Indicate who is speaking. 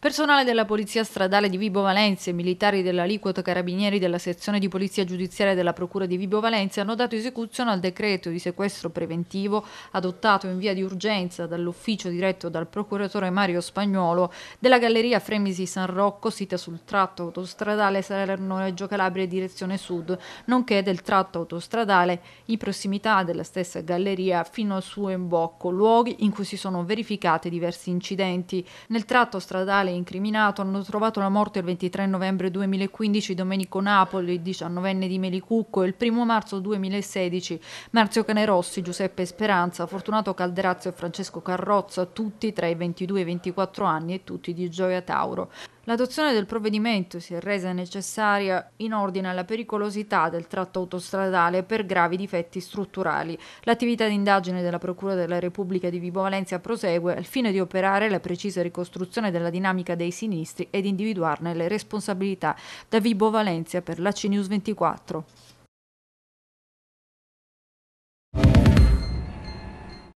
Speaker 1: Personale della Polizia Stradale di Vibo Valencia e militari dell'aliquota carabinieri della sezione di Polizia Giudiziaria della Procura di Vibo Valencia hanno dato esecuzione al decreto di sequestro preventivo adottato in via di urgenza dall'ufficio diretto dal procuratore Mario Spagnuolo della galleria Fremisi San Rocco, sita sul tratto autostradale Salerno-Reggio Calabria direzione sud, nonché del tratto autostradale in prossimità della stessa galleria fino al suo imbocco, luoghi in cui si sono verificati diversi incidenti. Nel tratto stradale ufficiale incriminato hanno trovato la morte il 23 novembre 2015 Domenico Napoli, 19enne di Melicucco, e il 1 marzo 2016 Marzio Canerossi, Giuseppe Speranza, Fortunato Calderazzo e Francesco Carrozza, tutti tra i 22 e i 24 anni e tutti di Gioia Tauro. L'adozione del provvedimento si è resa necessaria in ordine alla pericolosità del tratto autostradale per gravi difetti strutturali. L'attività di indagine della Procura della Repubblica di Vibo Valencia prosegue al fine di operare la precisa ricostruzione della dinamica dei sinistri ed individuarne le responsabilità. Da Vibo Valencia per la CNews 24.